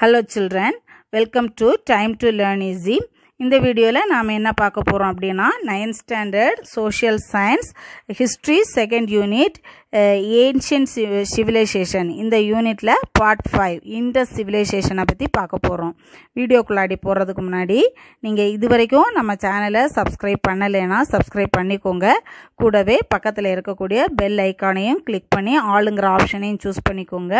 Hello children welcome to time to learn easy இந்த வீடியோவில் நாம் என்ன பார்க்க போகிறோம் அப்படின்னா ninth standard social science history second unit ancient civilisation இந்த யூனிட்டில் பார்ட் ஃபைவ் இந்த சிவிலைசேஷனை பற்றி பார்க்க போகிறோம் வீடியோக்குள்ளாடி போகிறதுக்கு முன்னாடி நீங்கள் இது வரைக்கும் நம்ம சேனலை சப்ஸ்கிரைப் பண்ணலைன்னா சப்ஸ்கிரைப் பண்ணிக்கோங்க கூடவே பக்கத்தில் இருக்கக்கூடிய பெல் ஐக்கானையும் கிளிக் பண்ணி ஆளுங்கிற ஆப்ஷனையும் சூஸ் பண்ணிக்கோங்க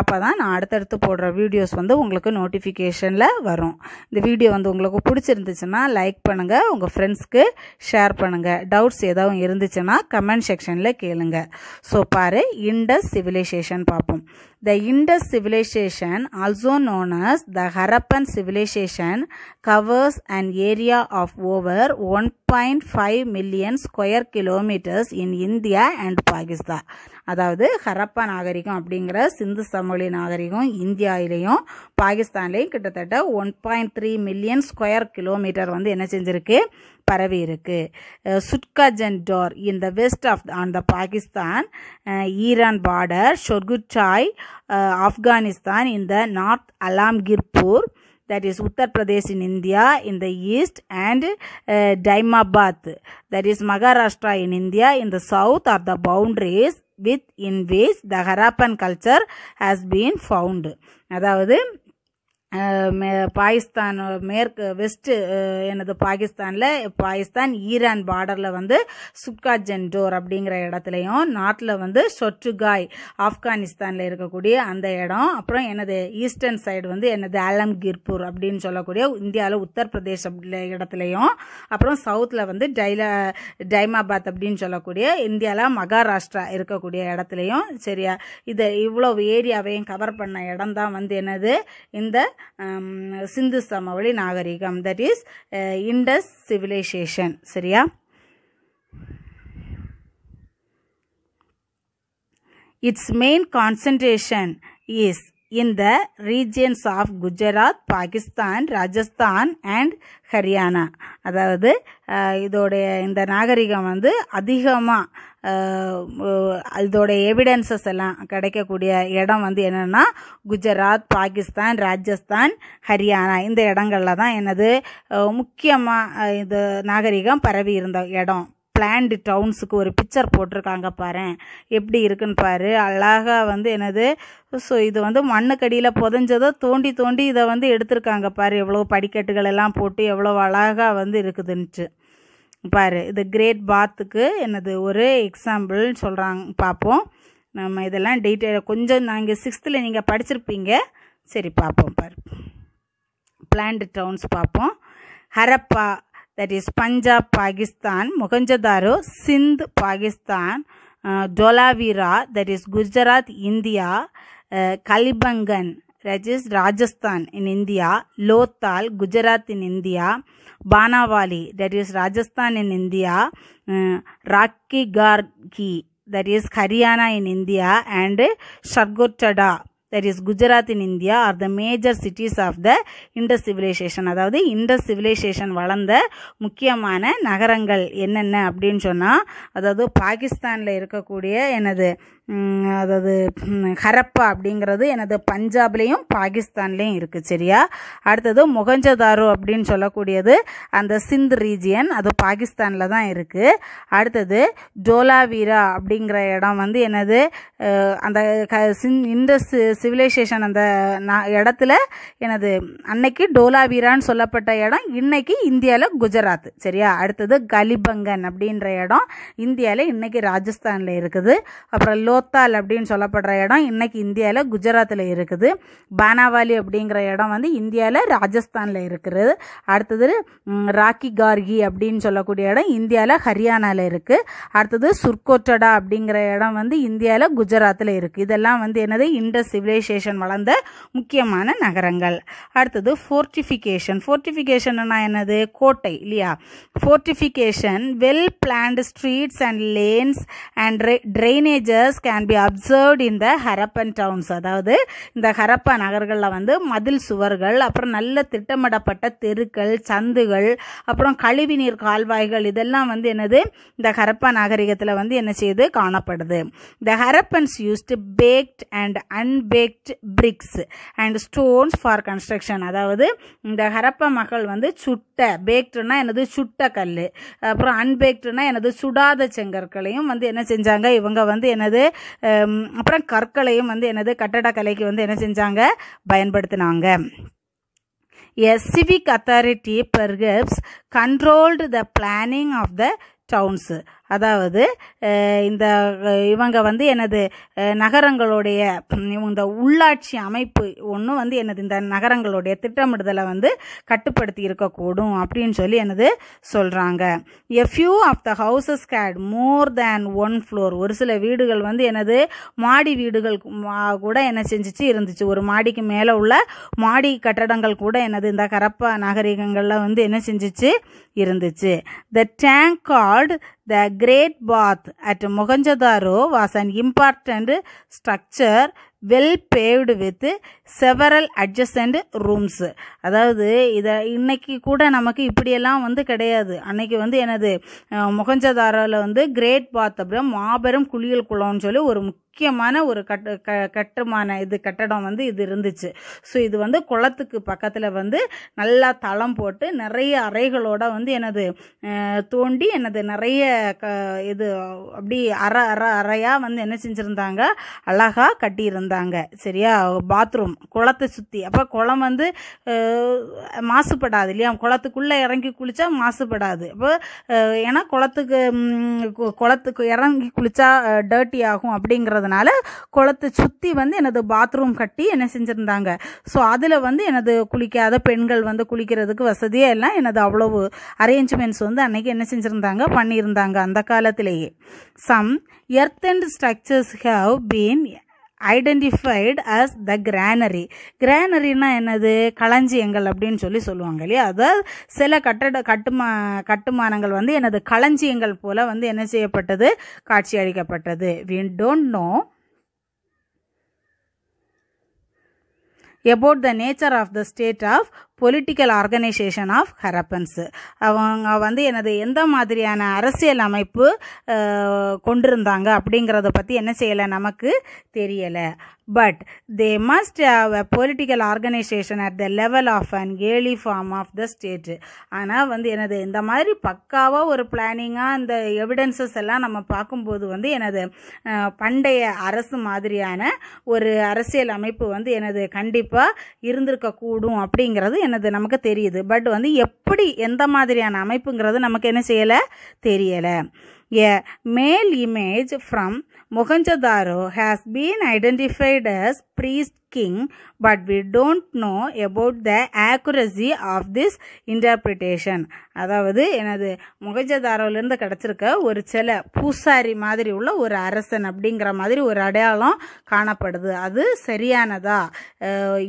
அப்போ தான் நான் அடுத்தடுத்து போடுற வீடியோஸ் வந்து உங்களுக்கு நோட்டிஃபிகேஷனில் வரும் இந்த வீடியோ வந்து உங்களுக்கு பிடிச்சிருந்துச்சுன்னா லைக் பண்ணுங்கள் உங்கள் ஃப்ரெண்ட்ஸ்க்கு ஷேர் பண்ணுங்கள் டவுட்ஸ் எதாவது இருந்துச்சுன்னா கமெண்ட் செக்ஷனில் கேளுங்கள் So, பாரு Indus civilization பார்ப்போம் The Indus civilization also known as the Harappan civilization covers an area of over 1.5 million square kilometers in India and Pakistan அதாவது ஹரப்பா நாகரிகம் அப்படிங்கிற சிந்து சமவெளி நாகரிகம் இந்தியாவிலையும் பாகிஸ்தான்லேயும் கிட்டத்தட்ட one point three million square kilometre வந்து என்ன செஞ்சிருக்கு பரவி இருக்கு Sutkagendor in the west of on the Pakistan Iran border Shortugai Afghanistan இந்த the north Alamgirpur that is Uttar Pradesh in India in the east and Daimabad that is Maharashtra in India in the south are the boundaries within which the Harappan culture has been found அதாவது மே பாகிஸ்தான் மேற்கு west எனது பாகிஸ்தானில் Pakistan Iran பார்டரில் வந்து சுப்கா ஜென்டோர் அப்படிங்கிற இடத்துலையும் நார்த்தில் வந்து சொட்டுகாய் ஆப்கானிஸ்தானில் இருக்கக்கூடிய அந்த இடம் அப்புறம் எனது ஈஸ்டர்ன் சைடு வந்து எனது ஆலம்கிர்பூர் அப்படின்னு சொல்லக்கூடிய இந்தியாவில் உத்தரப்பிரதேஷ் இடத்துலையும் அப்புறம் சவுத்தில் வந்து டைலா டைமாபாத் அப்படின்னு சொல்லக்கூடிய இந்தியாவில் மகாராஷ்டிரா இருக்கக்கூடிய இடத்துலையும் சரியா இதை இவ்வளோ ஏரியாவையும் கவர் பண்ண இடம் தான் வந்து என்னது இந்த சிந்து சமவெளி நாகரிகம் தட் இஸ் இண்டஸ் சிவிலைசேஷன் சரியா its main concentration is in the regions of Gujarat, Pakistan, Rajasthan and Haryana அதாவது இதோடைய இந்த நாகரிகம் வந்து அதிகமாக இதோடைய எவிடன்சஸ் எல்லாம் கிடைக்கக்கூடிய இடம் வந்து என்னென்னா குஜராத் பாகிஸ்தான் ராஜஸ்தான் ஹரியானா இந்த இடங்களில் தான் என்னது முக்கியமாக இது நாகரிகம் பரவி இருந்த இடம் பிளான்டு டவுன்ஸுக்கு ஒரு பிக்சர் போட்டிருக்காங்க பாரு எப்படி இருக்குன்னு பாரு அழகாக வந்து என்னது ஸோ இது வந்து மண்ணுக்கடியில் புதஞ்சதை தோண்டி தோண்டி இதை வந்து எடுத்திருக்காங்க பாரு எவ்வளோ படிக்கட்டுகள் எல்லாம் போட்டு எவ்வளோ அழகாக வந்து இருக்குதுன்ட்டு பாரு இது கிரேட் பாத்துக்கு எனது ஒரு எக்ஸாம்பிள் சொல்கிறாங்க பார்ப்போம் நம்ம இதெல்லாம் டீட்டெயில் கொஞ்சம் நாங்கள் சிக்ஸ்த்தில் நீங்கள் படிச்சிருப்பீங்க சரி பார்ப்போம் பாரு பிளான்டு டவுன்ஸ் பார்ப்போம் Harappa that is Punjab Pakistan Mohenjodaro Sindh Pakistan Dholavira that is Gujarat India Kalibangan that is Rajasthan in India Lothal Gujarat in India Banawali that is Rajasthan in India Rakhigarhi that is Haryana in India and Surkotada that is Gujarat in India are the major cities of the Indus civilisation அதாவது Indus civilisation வளர்ந்த முக்கியமான நகரங்கள் என்னென்ன அப்படின்னு சொன்னால் அதாவது பாகிஸ்தானில் இருக்கக்கூடிய எனது அதாவது ஹரப்பா அப்படிங்கிறது எனது பஞ்சாப்லேயும் பாகிஸ்தான்லேயும் இருக்குது சரியா அடுத்தது முகஞ்சதாரு அப்படின்னு சொல்லக்கூடியது அந்த சிந்த் ரீஜியன் அது பாகிஸ்தானில் தான் இருக்குது அடுத்தது ஜோலாவீரா அப்படிங்கிற இடம் வந்து எனது அந்த இந்த சிவிலைசேஷன் அந்த இடத்துல எனது அன்னைக்கு டோலாவீரான்னு சொல்லப்பட்ட இடம் இன்னைக்கு இந்தியாவில் குஜராத் சரியா அடுத்தது கலிபங்கன் அப்படின்ற இடம் இந்தியாவில் இன்னைக்கு ராஜஸ்தானில் இருக்குது அப்புறம் லோ சோத்தால் அப்படின்னு சொல்லப்படுற இடம் இன்றைக்கி இந்தியாவில் குஜராத்தில் இருக்குது பானாவாலி அப்படிங்கிற இடம் வந்து இந்தியாவில் ராஜஸ்தானில் இருக்கிறது அடுத்தது ராக்கி கார்கி அப்படின்னு சொல்லக்கூடிய இடம் இந்தியாவில் ஹரியானாவில் இருக்குது அடுத்தது சுர்கோட்டடா அப்படிங்கிற இடம் வந்து இந்தியாவில் குஜராத்தில் இருக்குது இதெல்லாம் வந்து என்னது இண்டஸ் சிவிலைசேஷன் வளர்ந்த முக்கியமான நகரங்கள் அடுத்தது ஃபோர்டிஃபிகேஷன் ஃபோர்டிஃபிகேஷன்னா என்னது கோட்டை இல்லையா fortification well planned streets and lanes and drainages can be observed இந்த ஹரப்பன் டவுன்ஸ் அதாவது இந்த ஹரப்பா நகர்களில் வந்து மதில் சுவர்கள் அப்புறம் நல்ல திட்டமிடப்பட்ட தெருக்கள் சந்துகள் அப்புறம் கழிவுநீர் கால்வாய்கள் இதெல்லாம் வந்து என்னது இந்த ஹரப்பா நாகரிகத்தில் வந்து என்ன செய்யுது காணப்படுது the Harappans used baked and unbaked bricks and stones for construction அதாவது இந்த ஹரப்ப மக்கள் வந்து சுட்ட பேக்டுனா எனது சுட்ட கல் அப்புறம் அன்பேக்டுனா எனது சுடாத செங்கற்களையும் வந்து என்ன செஞ்சாங்க இவங்க வந்து என்னது அப்புறம் கற்களையும் வந்து என்னது கட்டடக்கலைக்கு வந்து என்ன செஞ்சாங்க பயன்படுத்தினாங்க civic authority perhaps controlled the planning of the towns அதாவது இந்த இவங்க வந்து எனது நகரங்களுடைய இந்த உள்ளாட்சி அமைப்பு ஒன்று வந்து எனது இந்த நகரங்களுடைய திட்டமிடுதலை வந்து கட்டுப்படுத்தி இருக்கக்கூடும் அப்படின்னு சொல்லி எனது சொல்கிறாங்க a few of the houses had more than one floor ஒரு சில வீடுகள் வந்து எனது மாடி வீடுகள் கூட என்ன செஞ்சிச்சு இருந்துச்சு ஒரு மாடிக்கு மேலே உள்ள மாடி கட்டடங்கள் கூட எனது இந்த கரப்பா நாகரிகங்களில் வந்து என்ன செஞ்சிச்சு இருந்துச்சு the tank called The Great Bath at mohenjo was was an important structure well paved with several adjacent rooms அதாவது இதை இன்னைக்கு கூட நமக்கு இப்படியெல்லாம் வந்து கிடையாது அன்னைக்கு வந்து எனது முகஞ்சதாரோவில் வந்து கிரேட் பாத் அப்படின்னா மாபெரும் குளியல் குளம்னு சொல்லி ஒரு முக்கியமான ஒரு கட்டு க கட்டுமான இது கட்டடம் வந்து இது இருந்துச்சு ஸோ இது வந்து குளத்துக்கு பக்கத்தில் வந்து நல்லா தளம் போட்டு நிறைய அறைகளோட வந்து எனது தோண்டி எனது நிறைய க இது அப்படி அரை அரை அறையாக வந்து என்ன செஞ்சுருந்தாங்க அழகாக கட்டியிருந்தாங்க சரியா பாத்ரூம் குளத்தை சுற்றி அப்போ குளம் வந்து மாசுபடாது இல்லையா குளத்துக்குள்ளே இறங்கி குளித்தா மாசுபடாது அப்போ ஏன்னா குளத்துக்கு குளத்துக்கு இறங்கி குளித்தா டர்ட்டி ஆகும் அப்படிங்கிறது இருந்ததுனால குளத்தை சுற்றி வந்து எனது பாத்ரூம் கட்டி என்ன செஞ்சுருந்தாங்க ஸோ அதில் வந்து எனது குளிக்காத பெண்கள் வந்து குளிக்கிறதுக்கு வசதியே எல்லாம் எனது அவ்வளவு அரேஞ்ச்மெண்ட்ஸ் வந்து அன்னைக்கு என்ன செஞ்சுருந்தாங்க பண்ணியிருந்தாங்க அந்த காலத்திலேயே some earth and structures have been identified as the granary கிரானரினா என்னது களஞ்சியங்கள் அப்படின்னு சொல்லி சொல்லுவாங்க இல்லையா அதாவது சில கட்டட கட்டுமா கட்டுமானங்கள் வந்து எனது களஞ்சியங்கள் போல வந்து என்ன செய்யப்பட்டது காட்சி அளிக்கப்பட்டது we don't know about the nature of the state of political organisation of Harappans அவங்க வந்து எனது எந்த மாதிரியான அரசியல் அமைப்பு கொண்டிருந்தாங்க அப்படிங்கிறத பற்றி என்ன செய்யலை நமக்கு தெரியலை but they must have a political organisation at the level of and early form of the state ஆனால் வந்து எனது இந்த மாதிரி பக்காவாக ஒரு பிளானிங்காக இந்த எவிடன்சஸ் எல்லாம் நம்ம பார்க்கும்போது வந்து எனது பண்டைய அரசு மாதிரியான ஒரு அரசியல் அமைப்பு வந்து எனது கண்டிப்பாக இருந்திருக்கக்கூடும் அப்படிங்கிறது என்னது நமக்கு தெரியுது பட் வந்து எப்படி எந்த மாதிரியான அமைப்புங்கிறது நமக்கு என்ன செய்யலை தெரியலை a male image from Mohenjodaro has been identified as priest king but we don't know about the accuracy of this interpretation அதாவது எனது முகஜதாரோவிலேருந்து கிடச்சிருக்க ஒரு சில பூசாரி மாதிரி உள்ள ஒரு அரசன் அப்படிங்கிற மாதிரி ஒரு அடையாளம் காணப்படுது அது சரியானதா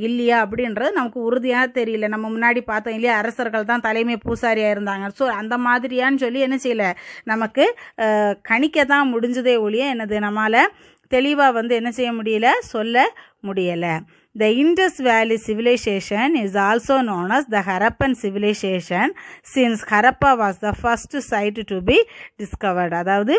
இல்லையா அப்படின்றது நமக்கு உறுதியாக தெரியல நம்ம முன்னாடி பார்த்தோம் இல்லையா அரசர்கள் தான் தலைமை பூசாரியாக இருந்தாங்க ஸோ அந்த மாதிரியான்னு சொல்லி என்ன செய்யல நமக்கு கணிக்க தான் முடிஞ்சதே ஒழிய எனது நம்மளால் தெளிவாக வந்து என்ன செய்ய முடியல சொல்ல முடியலை the Indus valley civilisation is also known as the Harappan civilisation since Harappa was the first site to be discovered அதாவது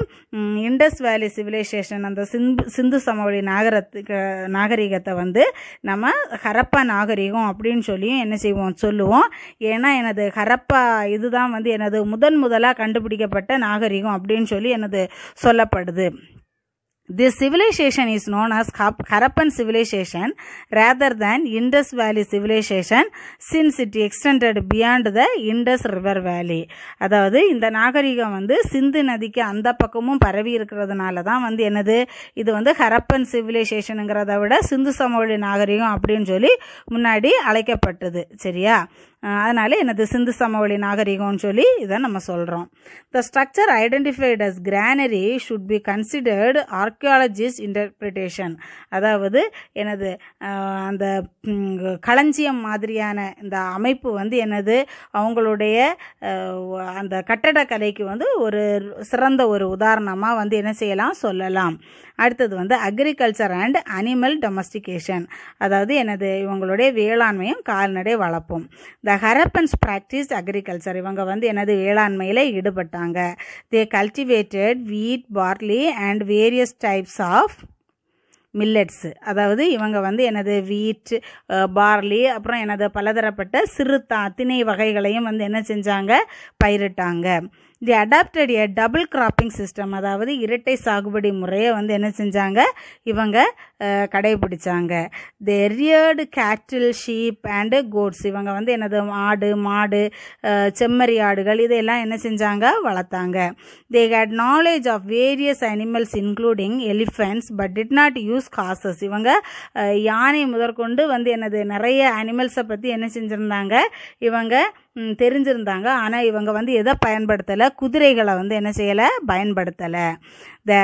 இண்டஸ் வேலி சிவிலைசேஷன் அந்த சிந்து சிந்து சமவெளி நாகரத்துக்கு நாகரிகத்தை வந்து நம்ம ஹரப்பா நாகரிகம் அப்படின்னு சொல்லியும் என்ன செய்வோம் சொல்லுவோம் ஏன்னா எனது ஹரப்பா இதுதான் வந்து எனது முதன் முதலாக கண்டுபிடிக்கப்பட்ட நாகரிகம் அப்படின்னு சொல்லி எனது சொல்லப்படுது the civilisation is known as ஹப் Harappan civilisation rather than Indus valley civilisation since it extended beyond the Indus river valley அதாவது இந்த நாகரிகம் வந்து சிந்து நதிக்கு அந்த பக்கமும் பரவி இருக்கிறதுனால தான் வந்து என்னது இது வந்து ஹரப்பன் சிவிலைசேஷனுங்கிறத விட சிந்து சமோழி நாகரிகம் அப்படின்னு சொல்லி முன்னாடி அழைக்கப்பட்டது சரியா அதனால் என்னது சிந்து சமவெளி நாகரிகம்னு சொல்லி இதை நம்ம சொல்கிறோம் the structure identified as granary should be considered archaeologist interpretation அதாவது எனது அந்த களஞ்சியம் மாதிரியான இந்த அமைப்பு வந்து எனது அவங்களுடைய அந்த கட்டடக்கலைக்கு வந்து ஒரு சிறந்த ஒரு உதாரணமாக வந்து என்ன செய்யலாம் சொல்லலாம் அடுத்தது வந்து அக்ரிகல்ச்சர் அண்ட் அனிமல் டொமஸ்டிகேஷன் அதாவது எனது இவங்களுடைய வேளாண்மையும் கால்நடை வளர்ப்பும் த ஹரப்பன்ஸ் ப்ராக்டிஸ் அக்ரிகல்ச்சர் இவங்க வந்து எனது வேளாண்மையில் ஈடுபட்டாங்க they cultivated wheat barley and various types of millets அதாவது இவங்க வந்து எனது வீட் பார்லி அப்புறம் எனது பலதரப்பட்ட சிறு தா திணை வகைகளையும் வந்து என்ன செஞ்சாங்க பயிரிட்டாங்க the adapted a double cropping system அதாவது இரட்டை சாகுபடி முறையை வந்து என்ன செஞ்சாங்க இவங்க கடைபிடிச்சாங்க தெரியர்டு கேட்டில் ஷீப் அண்டு கோட்ஸ் இவங்க வந்து என்னது ஆடு மாடு செம்மறி ஆடுகள் இதையெல்லாம் என்ன செஞ்சாங்க வளர்த்தாங்க they had knowledge of various animals including elephants but did not use horses இவங்க யானை முதற்கொண்டு வந்து என்னது நிறைய அனிமல்ஸை பற்றி என்ன செஞ்சுருந்தாங்க இவங்க தெரிஞ்சிருந்தாங்க ஆனால் இவங்க வந்து எதை பயன்படுத்தலை குதிரைகளை வந்து என்ன செய்யலை பயன்படுத்தலை the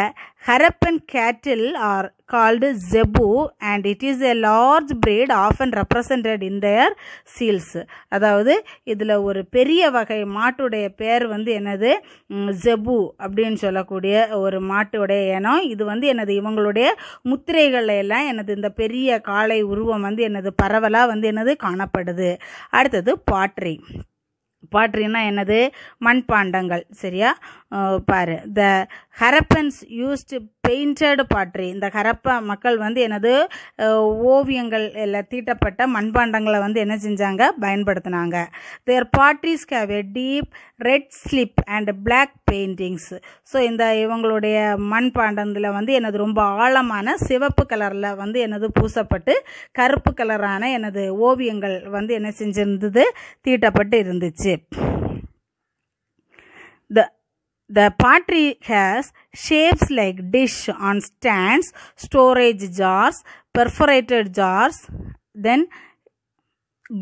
Harappan cattle are called zebu and it is a large breed of and represented in their seals அதாவது இதில் ஒரு பெரிய வகை மாட்டுடைய பேர் வந்து என்னது ஜெபு அப்படின்னு சொல்லக்கூடிய ஒரு மாட்டுடைய இனம் இது வந்து எனது இவங்களுடைய முத்திரைகள் எல்லாம் எனது இந்த பெரிய காளை உருவம் வந்து எனது பரவலாக வந்து எனது காணப்படுது அடுத்தது பாட்ரி பாட்ரினா என்னது மண்பாண்டங்கள் சரியா பாரு the Harappans used painted pottery இந்த ஹரப்ப மக்கள் வந்து எனது ஓவியங்கள் இல்லை தீட்டப்பட்ட மண்பாண்டங்களை வந்து என்ன செஞ்சாங்க பயன்படுத்தினாங்க their potteries gave a deep red slip and black paintings so இந்த இவங்களுடைய மண்பாண்டத்தில் வந்து எனது ரொம்ப ஆழமான சிவப்பு கலரில் வந்து எனது பூசப்பட்டு கருப்பு கலரான எனது ஓவியங்கள் வந்து என்ன செஞ்சிருந்தது தீட்டப்பட்டு இருந்துச்சு the the pottery has shapes like dish on stands storage jars perforated jars then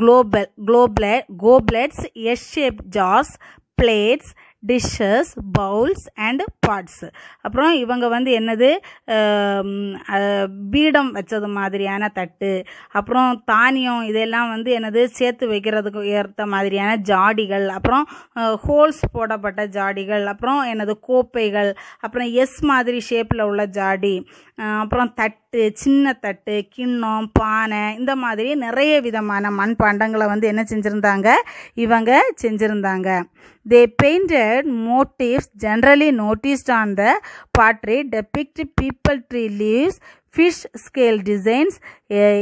global goblet goblets, S shape jars plates dishes bowls and pots அப்புறம் இவங்க வந்து என்னது பீடம் வச்சது மாதிரியான தட்டு அப்புறம் தானியம் இதெல்லாம் வந்து என்னது சேர்த்து வைக்கிறதுக்கு ஏற்ற மாதிரியான ஜாடிகள் அப்புறம் ஹோல்ஸ் போடப்பட்ட ஜாடிகள் அப்புறம் எனது கோப்பைகள் அப்புறம் எஸ் மாதிரி ஷேப்பில் உள்ள ஜாடி அப்புறம் தட்டு சின்ன தட்டு கிண்ணம் பானை இந்த மாதிரி நிறைய விதமான மண்பாண்டங்களை வந்து என்ன செஞ்சுருந்தாங்க இவங்க செஞ்சுருந்தாங்க they painted motifs generally noticed on the pottery depict people tree leaves fish scale designs uh,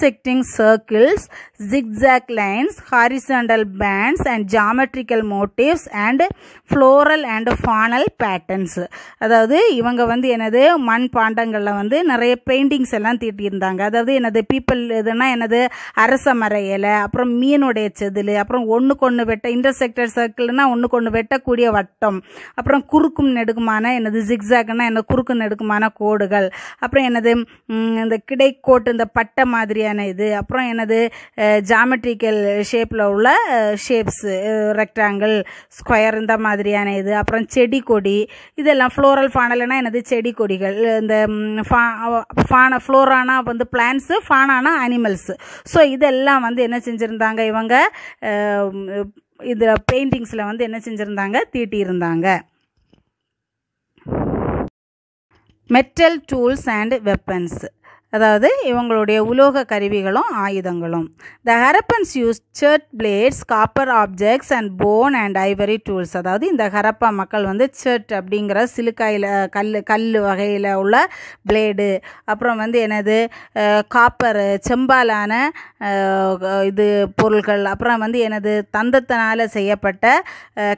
circles zigzag lines horizontal bands and geometrical motifs motifs floral and faunal patterns அதாவது இவங்க வந்து எனது மண் பாண்டங்களில் வந்து நிறைய பெயிண்டிங்ஸ் எல்லாம் தீட்டியிருந்தாங்க அதாவது எனது பீப்பிள் இதுனா எனது அரச மர இலை அப்புறம் மீனுடைய செதில் அப்புறம் ஒன்றுக்கு ஒன்று வெட்ட இன்டர்செக்டர் சர்க்கிள்னா ஒன்றுக்கு ஒன்று வெட்டக்கூடிய வட்டம் அப்புறம் குறுக்கும் நெடுக்குமான எனது ஜிக்ஸாக்னா எனது குறுக்கும் நெடுக்குமான கோடுகள் அப்புறம் எனது இந்த கிடைக்கோட்டு இந்த பட்டை மாதிரியான இது அப்புறம் எனது ஜாமெட்ரிக்கல் ஷேப்பில் உள்ள ஷேப்ஸு ரெக்டாங்கிள் ஸ்கொயர் இந்த மாதிரியான இது அப்புறம் செடி கொடி இதெல்லாம் ஃப்ளோரல் ஃபானல்னா எனது செடி கொடிகள் இந்த ஃபா ஃபான ஃப்ளோரானா வந்து பிளான்ஸு ஃபானானா அனிமல்ஸு ஸோ இதெல்லாம் வந்து என்ன செஞ்சுருந்தாங்க இவங்க இதில் பெயிண்டிங்ஸில் வந்து என்ன செஞ்சுருந்தாங்க தீட்டியிருந்தாங்க metal tools and weapons அதாவது இவங்களுடைய உலோக கருவிகளும் ஆயுதங்களும் the Harappans use chert blades copper objects and bone and ivory tools அதாவது இந்த ஹரப்பா மக்கள் வந்து சர்ட் அப்படிங்கிற சிலுக்காயில் கல் கல் வகையில் உள்ள பிளேடு அப்புறம் வந்து எனது காப்பர் செம்பாலான இது பொருட்கள் அப்புறம் வந்து எனது தந்தத்தினால் செய்யப்பட்ட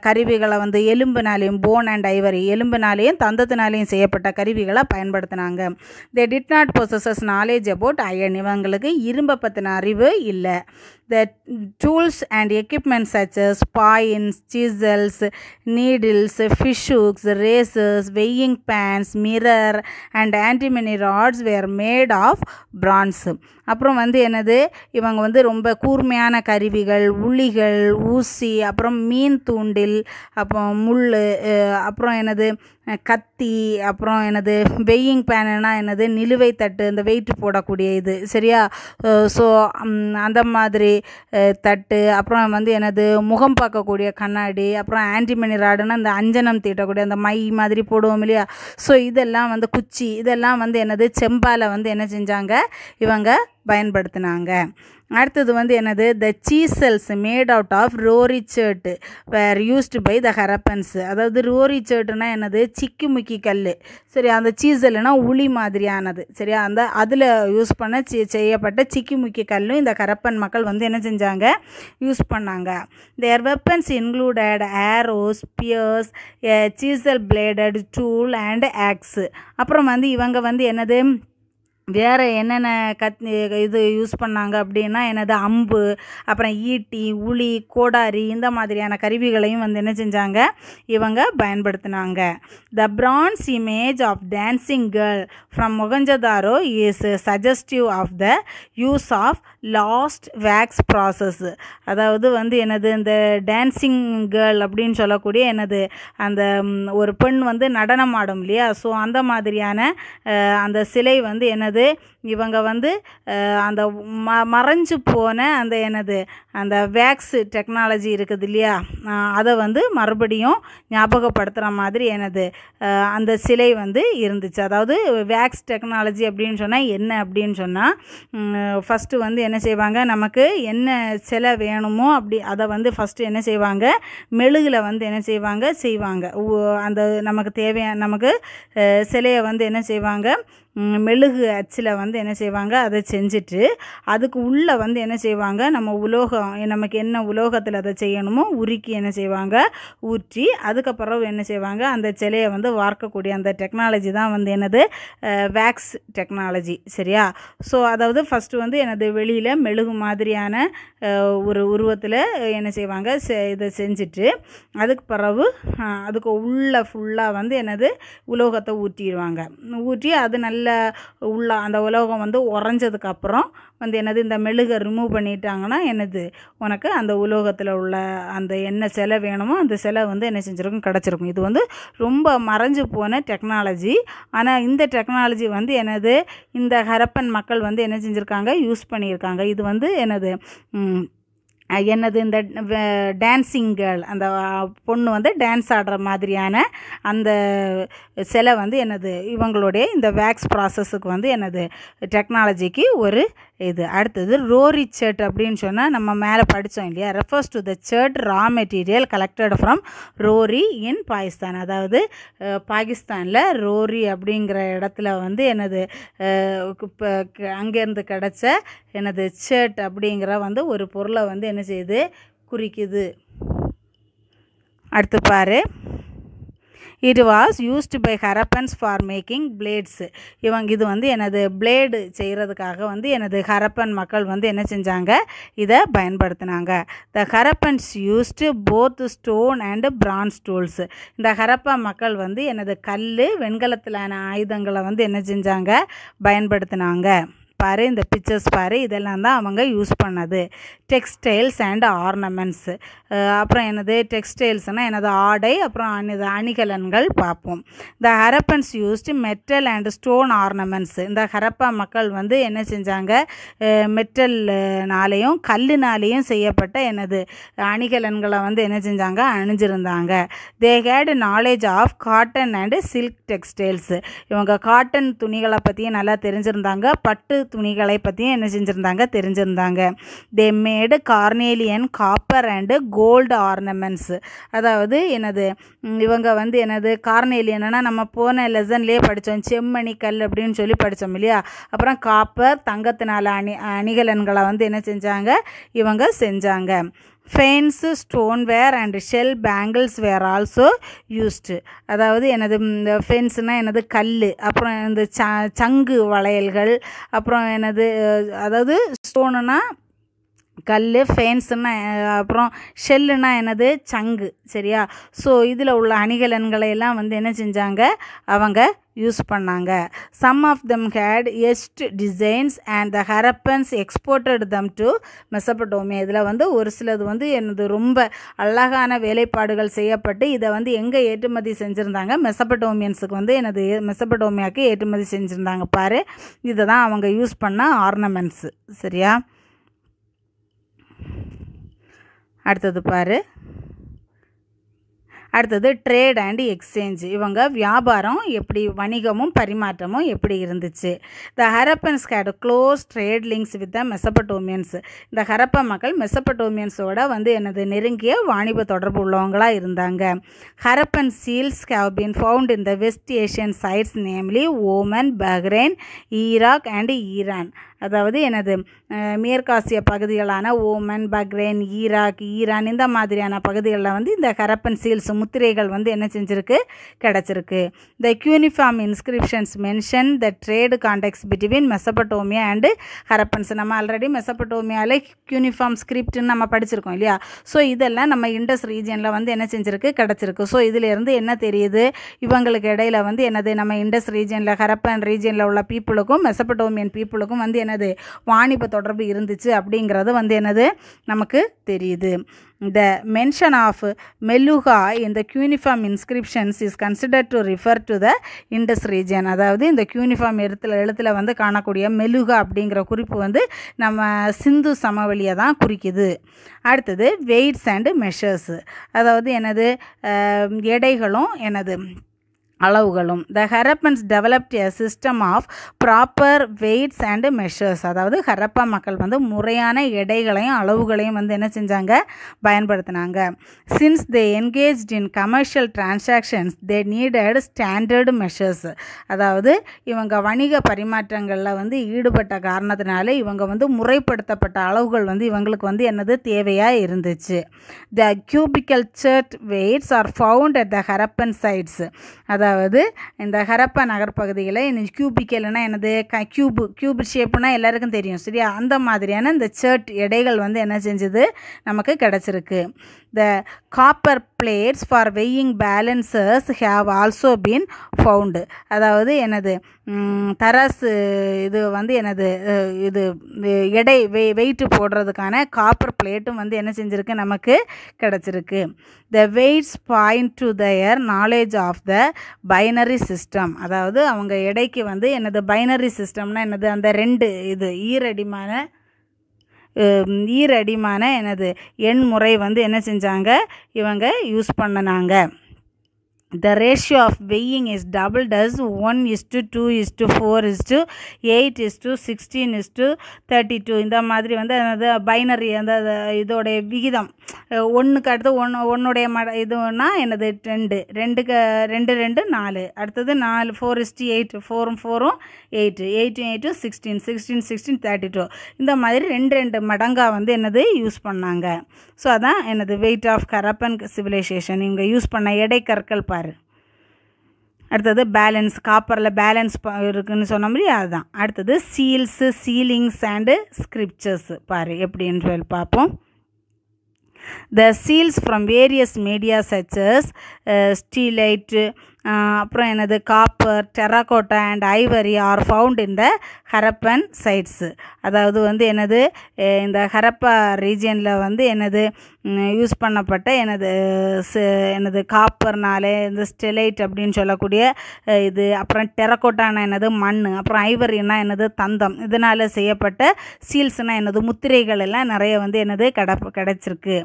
கருவிகளை வந்து எலும்புனாலையும் போன் அண்ட் ஐவரி எலும்புனாலையும் தந்தத்தினாலையும் செய்யப்பட்ட கருவிகளை பயன்படுத்தினாங்க they did not possess knowledge about iron இவங்களுக்கு இரும்பை பற்றின அறிவு இல்லை the tools and equipment such as pines, chisels, needles, fish hooks, razors, weighing pans, mirror and antimony rods were made of bronze. அப்புறம் வந்து என்னது இவங்க வந்து ரொம்ப கூர்மையான கருவிகள் உளிகள் ஊசி அப்புறம் மீன் தூண்டில் அப்புறம் முள் அப்புறம் என்னது கத்தி அப்புறம் என்னது வெயிங் பேனுனா என்னது நிலுவை தட்டு இந்த வெயிட் போடக்கூடிய இது சரியா ஸோ அந்த மாதிரி தட்டு அப்புறம் வந்து என்னது முகம் பார்க்கக்கூடிய கண்ணாடி அப்புறம் ஆன்டிமணி ராடுன்னு அந்த அஞ்சனம் தீட்டக்கூடிய அந்த மை மாதிரி போடுவோம் இல்லையா ஸோ இதெல்லாம் வந்து குச்சி இதெல்லாம் வந்து என்னது செம்பால வந்து என்ன செஞ்சாங்க இவங்க பயன்படுத்தினாங்க அடுத்தது வந்து என்னது the chisels made out of Rohri chert were used by the Harappans அதாவது ரோரி சர்ட்டுனா என்னது சிக்கி முக்கி கல் சரி அந்த சீசல்னா உளி மாதிரியானது சரியா அந்த அதில் யூஸ் பண்ண செய்யப்பட்ட சிக்கி முக்கி கல்லும் இந்த கரப்பன் மக்கள் வந்து என்ன செஞ்சாங்க யூஸ் பண்ணாங்க their weapons included arrows spears chisel bladed tool and axe அப்புறம் வந்து இவங்க வந்து என்னது வேறு என்னென்ன கத் இது யூஸ் பண்ணாங்க அப்படின்னா என்னது அம்பு அப்புறம் ஈட்டி உளி கோடாரி இந்த மாதிரியான கருவிகளையும் வந்து என்ன செஞ்சாங்க இவங்க பயன்படுத்தினாங்க the bronze image of dancing girl from Mohenjodaro is suggestive of the use of lost wax process அதாவது வந்து எனது இந்த டான்ஸிங் கேர்ள் அப்படின்னு சொல்லக்கூடிய எனது அந்த ஒரு பெண் வந்து நடனம் ஆடும் இல்லையா ஸோ அந்த மாதிரியான அந்த சிலை வந்து எனது இவங்க வந்து அந்த ம மறைஞ்சு போன அந்த எனது அந்த வேக்ஸ் டெக்னாலஜி இருக்குது இல்லையா அதை வந்து மறுபடியும் ஞாபகப்படுத்துகிற மாதிரி எனது அந்த சிலை வந்து இருந்துச்சு அதாவது வேக்ஸ் டெக்னாலஜி அப்படின்னு சொன்னால் என்ன அப்படின்னு சொன்னால் ஃபஸ்ட்டு வந்து என்ன செய்வாங்க நமக்கு என்ன சிலை வேணுமோ அப்படி அதை வந்து ஃபஸ்ட்டு என்ன செய்வாங்க மெழுகில் வந்து என்ன செய்வாங்க செய்வாங்க அந்த நமக்கு தேவையான நமக்கு சிலையை வந்து என்ன செய்வாங்க மெழுகு அச்சில் வந்து என்ன செய்வாங்க அதை செஞ்சுட்டு அதுக்கு உள்ளே வந்து என்ன செய்வாங்க நம்ம உலோகம் நமக்கு என்ன உலோகத்தில் அதை செய்யணுமோ உருக்கி என்ன செய்வாங்க ஊற்றி அதுக்கப்புறம் என்ன செய்வாங்க அந்த சிலையை வந்து வார்க்கக்கூடிய அந்த டெக்னாலஜி தான் வந்து என்னது வேக்ஸ் டெக்னாலஜி சரியா ஸோ அதாவது ஃபஸ்ட்டு வந்து எனது வெளியில் மெழுகு மாதிரியான ஒரு உருவத்தில் என்ன செய்வாங்க இதை செஞ்சுட்டு அதுக்கு பிறகு அதுக்கு உள்ளே ஃபுல்லாக வந்து என்னது உலோகத்தை ஊற்றிடுவாங்க ஊற்றி அது நல்ல உள்ள அந்த உலோகம் வந்து உறைஞ்சதுக்கப்புறம் வந்து என்னது இந்த மெழுகை ரிமூவ் பண்ணிட்டாங்கன்னா என்னது உனக்கு அந்த உலோகத்தில் உள்ள அந்த என்ன சிலை வேணுமோ அந்த சிலை வந்து என்ன செஞ்சுருக்கும் கிடச்சிருக்கும் இது வந்து ரொம்ப மறைஞ்சு போன டெக்னாலஜி ஆனால் இந்த டெக்னாலஜி வந்து என்னது இந்த ஹரப்பன் மக்கள் வந்து என்ன செஞ்சுருக்காங்க யூஸ் பண்ணியிருக்காங்க இது வந்து என்னது என்னது இந்த டான்ஸிங் கேர்ள் அந்த பொண்ணு வந்து டான்ஸ் ஆடுற மாதிரியான அந்த சிலை வந்து என்னது இவங்களுடைய இந்த வேக்ஸ் ப்ராசஸுக்கு வந்து என்னது டெக்னாலஜிக்கு ஒரு இது அடுத்தது ரோரி சர்ட் அப்படின்னு சொன்னால் நம்ம மேலே படித்தோம் இல்லையா refers to the chert raw material collected from Rohri in Pakistan அதாவது பாகிஸ்தானில் ரோரி அப்படிங்கிற இடத்துல வந்து எனது அங்கேருந்து கிடச்ச எனது சர்ட் அப்படிங்கிற வந்து ஒரு பொருளை வந்து என்ன என்ன செய்யுது குறிக்குது அடுத்து பாரு it was used by Harappans for making blades இவங்க இது வந்து எனது பிளேடு செய்கிறதுக்காக வந்து எனது ஹரப்பன் மக்கள் வந்து என்ன செஞ்சாங்க இதை பயன்படுத்தினாங்க the Harappans used both stone and bronze tools இந்த ஹரப்பா மக்கள் வந்து எனது கல் வெண்கலத்திலான ஆயுதங்களை வந்து என்ன செஞ்சாங்க பயன்படுத்தினாங்க பாரு இந்த பிக்சர்ஸ் பாரு இதெல்லாம் தான் அவங்க யூஸ் பண்ணது டெக்ஸ்டைல்ஸ் அண்ட் ஆர்னமெண்ட்ஸு அப்புறம் என்னது டெக்ஸ்டைல்ஸ்னால் எனது ஆடை அப்புறம் எனது அணிகலன்கள் பார்ப்போம் the Harappans used metal and stone ornaments இந்த ஹரப்பா மக்கள் வந்து என்ன செஞ்சாங்க மெட்டல்னாலேயும் கல்லுனாலேயும் செய்யப்பட்ட எனது அணிகலன்களை வந்து என்ன செஞ்சாங்க அணிஞ்சிருந்தாங்க they had knowledge of cotton and silk textiles இவங்க காட்டன் துணிகளை பற்றியும் நல்லா தெரிஞ்சிருந்தாங்க பட்டு துணிகளை பற்றியும் என்ன செஞ்சுருந்தாங்க தெரிஞ்சிருந்தாங்க they made carnelian copper and gold ornaments அதாவது என்னது இவங்க வந்து என்னது கார்னேலியன்னா நம்ம போன லெசன்லேயே படித்தோம் செம்மணி கல் அப்படின்னு சொல்லி படித்தோம் இல்லையா அப்புறம் காப்பர் தங்கத்தினால் அணி அணிகலன்களை வந்து என்ன செஞ்சாங்க இவங்க செஞ்சாங்க faience stone were and shell bangles were also used அதாவது எனது இந்த ஃபெயின்ஸ்னால் எனது கல் அப்புறம் இந்த ச சங்கு வளையல்கள் அப்புறம் எனது அதாவது ஸ்டோனுனா கல் ஃபேன்ஸுன்னா அப்புறம் ஷெல்லுனா எனது சங்கு சரியா ஸோ இதில் உள்ள அணிகலன்களை எல்லாம் வந்து என்ன செஞ்சாங்க அவங்க யூஸ் பண்ணாங்க some of them had etched designs and the Harappans exported them to Mesopotamia இதில் வந்து ஒரு சிலது வந்து எனது ரொம்ப அழகான வேலைப்பாடுகள் செய்யப்பட்டு இதை வந்து எங்கே ஏற்றுமதி செஞ்சுருந்தாங்க மெசப்பட்டோமியன்ஸுக்கு வந்து எனது மெசப்பட்டோமியாவுக்கு ஏற்றுமதி செஞ்சுருந்தாங்க பாரு இதை தான் அவங்க யூஸ் பண்ண ஆர்னமெண்ட்ஸு சரியா அடுத்தது பாரு அடுத்தது ட்ரேட் அண்ட் எக்ஸ்சேஞ்சு இவங்க வியாபாரம் எப்படி வணிகமும் பரிமாற்றமும் எப்படி இருந்துச்சு the Harappans had close trade links with the Mesopotamians இந்த ஹரப்ப மக்கள் மெசப்பட்டோமியன்ஸோட வந்து எனது நெருங்கிய வாணிப தொடர்பு உள்ளவங்களாக இருந்தாங்க Harappan seals have been found in the West Asian sites namely Oman Bahrain Iraq and Iran அதாவது எனது மேற்காசிய பகுதிகளான ஓமன் பக்ரைன் ஈராக் ஈரான் இந்த மாதிரியான பகுதிகளில் வந்து இந்த ஹரப்பன் சீல்ஸ் முத்திரைகள் வந்து என்ன செஞ்சிருக்கு கிடச்சிருக்கு the cuneiform inscriptions mention the trade contacts between Mesopotamia and Harappans நம்ம ஆல்ரெடி மெசபட்டோமியாவில் க்யூனிஃபார்ம் ஸ்கிரிப்ட்னு நம்ம படிச்சிருக்கோம் இல்லையா ஸோ இதெல்லாம் நம்ம இண்டஸ் ரீஜியனில் வந்து என்ன செஞ்சிருக்கு கிடச்சிருக்கு ஸோ இதிலேருந்து என்ன தெரியுது இவங்களுக்கு இடையில வந்து என்னது நம்ம இண்டஸ் ரீஜனில் ஹரப்பன் ரீஜியனில் உள்ள பீப்புளுக்கும் மெசபட்டோமியன் பீப்புளுக்கும் வந்து என்ன என்னது வாணிப தொடர்பு இருந்துச்சு அப்படிங்கிறது வந்து என்னது நமக்கு தெரியுது த மென்ஷன் ஆஃப் மெல்லுகா இந்த cuneiform inscriptions is considered to refer to the Indus region அதாவது இந்த கியூனிஃபார்ம் எழுத்துல எழுத்தில் வந்து காணக்கூடிய மெலுகா அப்படிங்கிற குறிப்பு வந்து நம்ம சிந்து சமவெளியை தான் குறிக்குது அடுத்தது வெயிட்ஸ் அண்டு மெஷர்ஸ் அதாவது எனது எடைகளும் எனது அளவுகளும் the Harappans developed a system of proper weights and measures அதாவது ஹரப்பா மக்கள் வந்து முறையான எடைகளையும் அளவுகளையும் வந்து என்ன செஞ்சாங்க பயன்படுத்தினாங்க since they engaged in commercial transactions they needed standard measures அதாவது இவங்க வணிக பரிமாற்றங்களில் வந்து ஈடுபட்ட காரணத்தினால இவங்க வந்து முறைப்படுத்தப்பட்ட அளவுகள் வந்து இவங்களுக்கு வந்து என்னது தேவையாக இருந்துச்சு the cubical chert weights are found at the Harappan sites அதாவது அதாவது இந்த ஹரப்பா நகர் இன்னும் இந்த கியூபிக்கல்னா என்னது க கியூபு கியூப் ஷேப்புனா எல்லாருக்கும் தெரியும் சரியா அந்த மாதிரியான இந்த சர்ட் எடைகள் வந்து என்ன செஞ்சது நமக்கு கிடச்சிருக்கு The copper plates for weighing balances have also been found அதாவது எனது தராசு இது வந்து எனது இது எடை வெய் வெயிட்டு போடுறதுக்கான காப்பர் பிளேட்டும் வந்து என்ன செஞ்சுருக்கு நமக்கு கிடச்சிருக்கு the weights point to their knowledge of the binary system அதாவது அவங்க எடைக்கு வந்து எனது பைனரி சிஸ்டம்னா என்னது அந்த ரெண்டு இது ஈரடிமான ஈரடிமான எனது எண் முறை வந்து என்ன செஞ்சாங்க இவங்க யூஸ் பண்ணினாங்க the ratio of weighing is double thus one is to two is to four is to eight is to sixteen is to thirty two இந்த மாதிரி வந்து அந்த பைனரி அந்த இதோடைய விகிதம் ஒன்றுக்கு அடுத்து ஒன்று ஒன்றுடைய மட இதுனா எனது ரெண்டு ரெண்டுக்கு ரெண்டு ரெண்டு நாலு அடுத்தது நாலு ஃபோர் இஸ்டி எயிட் ஃபோரும் ஃபோரும் எயிட்டு எயிட்டும் எயிட்டும் sixteen sixteen sixteen thirty two இந்த மாதிரி ரெண்டு ரெண்டு மடங்காக வந்து என்னது யூஸ் பண்ணாங்க ஸோ அதான் எனது வெயிட் ஆஃப் கரப்பன் சிவிலைசேஷன் இவங்க யூஸ் பண்ண எடை கற்கள் பாரு அடுத்தது பேலன்ஸ் காப்பரில் பேலன்ஸ் இருக்குதுன்னு சொன்ன மாதிரி அதுதான் அடுத்தது சீல்ஸு சீலிங்ஸ் அண்டு ஸ்கிரிப்சர்ஸ் பாரு எப்படின்னு சொல்லி பார்ப்போம் the seals from various media such as steatite அப்புறம் எனது copper terracotta and ivory are found இந்த ஹரப்பன் சைட்ஸு அதாவது வந்து எனது இந்த ஹரப்பா ரீஜியனில் வந்து எனது யூஸ் பண்ணப்பட்ட எனது எனது காப்பர்னாலே இந்த ஸ்டெலைட் அப்படின்னு சொல்லக்கூடிய இது அப்புறம் டெரக்கோட்டானா என்னது மண் அப்புறம் ஐவரினா என்னது தந்தம் இதனால் செய்யப்பட்ட சீல்ஸ்னால் என்னது முத்திரைகள் எல்லாம் நிறைய வந்து எனது கிட கிடச்சிருக்கு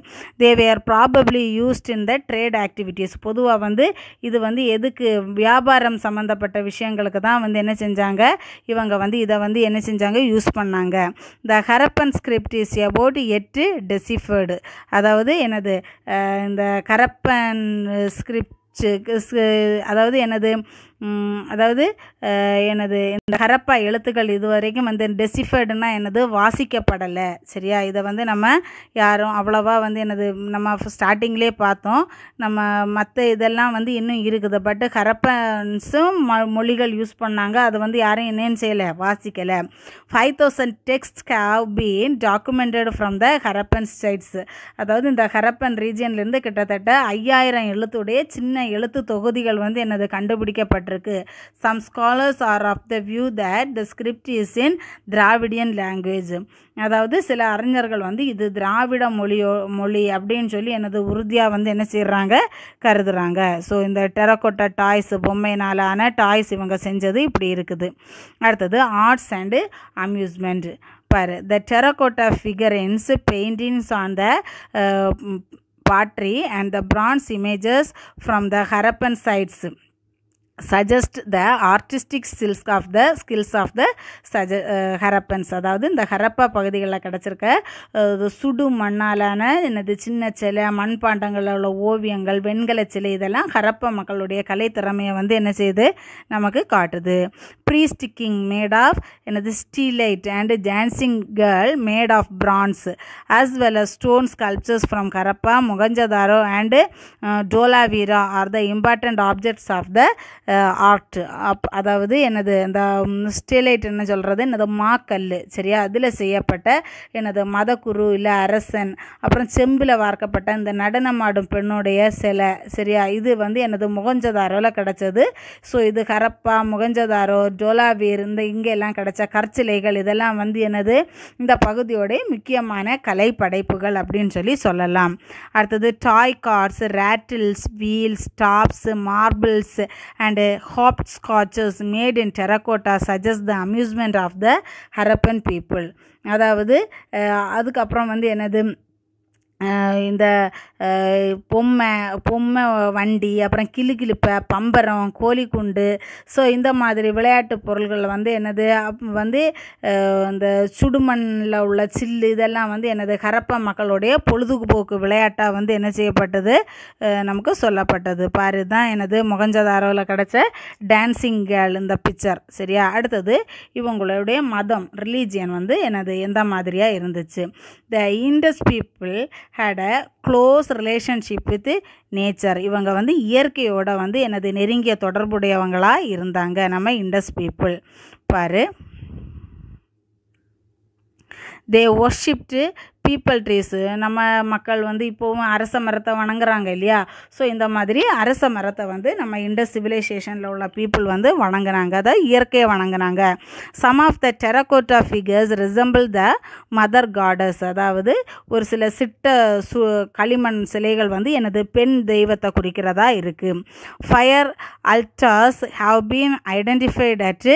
they were probably used in the trade activities பொதுவாக வந்து இது வந்து எதுக்கு வியாபாரம் சம்மந்தப்பட்ட விஷயங்களுக்கு தான் வந்து என்ன செஞ்சாங்க இவங்க வந்து இதை வந்து என்ன செஞ்சாங்க யூஸ் பண்ணாங்க the Harappan script is about yet to deciphered அதாவது எனது இந்த கரப்பன் ஸ்கிரிப்ட் அதாவது எனது அதாவது எனது இந்த ஹரப்பா எழுத்துக்கள் இது வரைக்கும் வந்து டெசிஃபர்டுனா எனது வாசிக்கப்படலை சரியா இதை வந்து நம்ம யாரும் அவ்வளோவா வந்து எனது நம்ம ஸ்டார்டிங்லே பார்த்தோம் நம்ம மற்ற இதெல்லாம் வந்து இன்னும் இருக்குது பட் ஹரப்பன்ஸும் ம மொழிகள் யூஸ் பண்ணாங்க அதை வந்து யாரும் என்னென்னு செய்யலை வாசிக்கலை five thousand text have been documented from the Harappan sites அதாவது இந்த ஹரப்பன் ரீஜியன்லேருந்து கிட்டத்தட்ட ஐயாயிரம் எழுத்துடைய சின்ன எழுத்து தொகுதிகள் வந்து எனது கண்டுபிடிக்கப்பட்டிருக்கு இருக்கு some scholars are of the view that the script is in Dravidian language அதாவது சில அறிஞர்கள் வந்து இது திராவிட மொழியோ மொழி அப்படின்னு சொல்லி எனது உறுதியாக வந்து என்ன செய்கிறாங்க கருதுகிறாங்க ஸோ இந்த டெரக்கோட்டா டாய்ஸ் பொம்மையினாலான டாய்ஸ் இவங்க செஞ்சது இப்படி இருக்குது அடுத்தது ஆர்ட்ஸ் அண்டு அம்யூஸ்மெண்ட் பாரு the terracotta figurines paintings on the pottery and the bronze images from the Harappan sites suggest the artistic skills of the skills of the சஜ ஹரப்பன்ஸ் அதாவது இந்த ஹரப்பா பகுதிகளில் கிடச்சிருக்க சுடு மண்ணாலான என்னது சின்ன சிலை மண்பாண்டங்களில் உள்ள ஓவியங்கள் வெண்கல சிலை இதெல்லாம் ஹரப்ப மக்களுடைய கலை திறமையை வந்து என்ன செய்யுது நமக்கு காட்டுது ப்ரீ ஸ்டிக்கிங் மேட் ஆஃப் எனது steatite and dancing girl made of bronze as well as stone sculptures from Harappa Mohenjodaro and Dholavira are the important objects of the art of அதாவது எனது இந்த ஸ்டெலைட் என்ன சொல்கிறது எனது மாக்கல் சரியா அதில் செய்யப்பட்ட எனது மதக்குரு இல்லை அரசன் அப்புறம் செம்பில் வார்க்கப்பட்ட இந்த நடனமாடும் பெண்ணுடைய சிலை சரியா இது வந்து எனது முகஞ்சதாரோவில் கிடச்சது ஸோ இது ஹரப்பா முகஞ்சதாரோ டோலாவீர் இந்த இங்கெல்லாம் கிடச்ச கற்சிலைகள் இதெல்லாம் வந்து எனது இந்த பகுதியோடைய முக்கியமான கலை படைப்புகள் அப்படின்னு சொல்லி சொல்லலாம் அடுத்தது toy cars rattles wheels tops marbles and hopscotches made in terracotta suggest the amusement of the Harappan people அதாவது அதுக்கப்புறம் வந்து என்னது இந்த பொம்மை பொம்மை வண்டி அப்புறம் கிளிப்பை பம்பரம் கோழிக்குண்டு ஸோ இந்த மாதிரி விளையாட்டு பொருள்கள் வந்து என்னது வந்து இந்த சுடுமண்ணில் உள்ள சில்லு இதெல்லாம் வந்து என்னது கரப்ப மக்களுடைய பொழுதுபோக்கு விளையாட்டாக வந்து என்ன செய்யப்பட்டது நமக்கு சொல்லப்பட்டது பாரு தான் எனது முகஞ்சதாரவில் கிடச்ச டான்ஸிங் கேர்ள் இந்த பிக்சர் சரியா அடுத்தது இவங்களுடைய மதம் ரிலீஜியன் வந்து எனது எந்த மாதிரியாக இருந்துச்சு the Indus people had a close relationship with nature இவங்க வந்து இயற்கையோட வந்து எனது நெருங்கிய தொடர்புடையவங்களாக இருந்தாங்க நம்ம இண்டஸ் பீப்புள் பாரு தே ஒர்ஷிப்டு பீப்பிள் ட்ரீஸு நம்ம மக்கள் வந்து இப்போவும் அரச மரத்தை வணங்குறாங்க இல்லையா ஸோ இந்த மாதிரி அரச மரத்தை வந்து நம்ம இந்த சிவிலைசேஷனில் உள்ள பீப்புள் வந்து வணங்குறாங்க அதை இயற்கையை வணங்குறாங்க some of the terracotta figures resemble the mother goddess அதாவது ஒரு சில சிட்ட சு களிமண் சிலைகள் வந்து எனது பெண் தெய்வத்தை குறிக்கிறதா இருக்குது fire altars have been identified at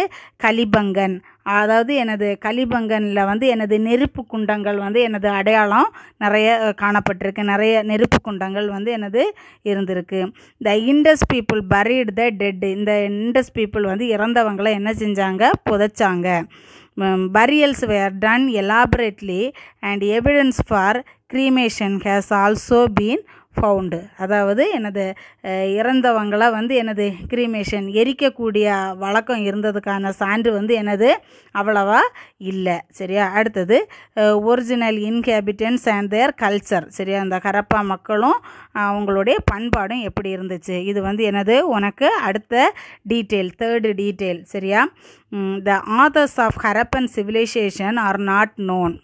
Kalibangan அதாவது எனது கலிபங்கனில் வந்து எனது நெருப்பு குண்டங்கள் வந்து எனது அடையாளம் நிறைய காணப்பட்டிருக்கு நிறைய நெருப்பு குண்டங்கள் வந்து எனது இருந்திருக்கு the Indus people buried the dead இந்த இண்டஸ் பீப்புள் வந்து இறந்தவங்களை என்ன செஞ்சாங்க புதைச்சாங்க burials were done elaborately and evidence for cremation has also been found அதாவது எனது இறந்தவங்களை வந்து எனது கிரிமேஷன் எரிக்கக்கூடிய வழக்கம் இருந்ததுக்கான சான்று வந்து எனது அவ்வளவா இல்லை சரியா அடுத்தது original inhabitants and their culture சரியா அந்த கரப்பா மக்களும் அவங்களுடைய பண்பாடும் எப்படி இருந்துச்சு இது வந்து எனது உனக்கு அடுத்த டீட்டெயில் தேர்டு டீட்டெயில் சரியா the authors of Harappan civilisation are not known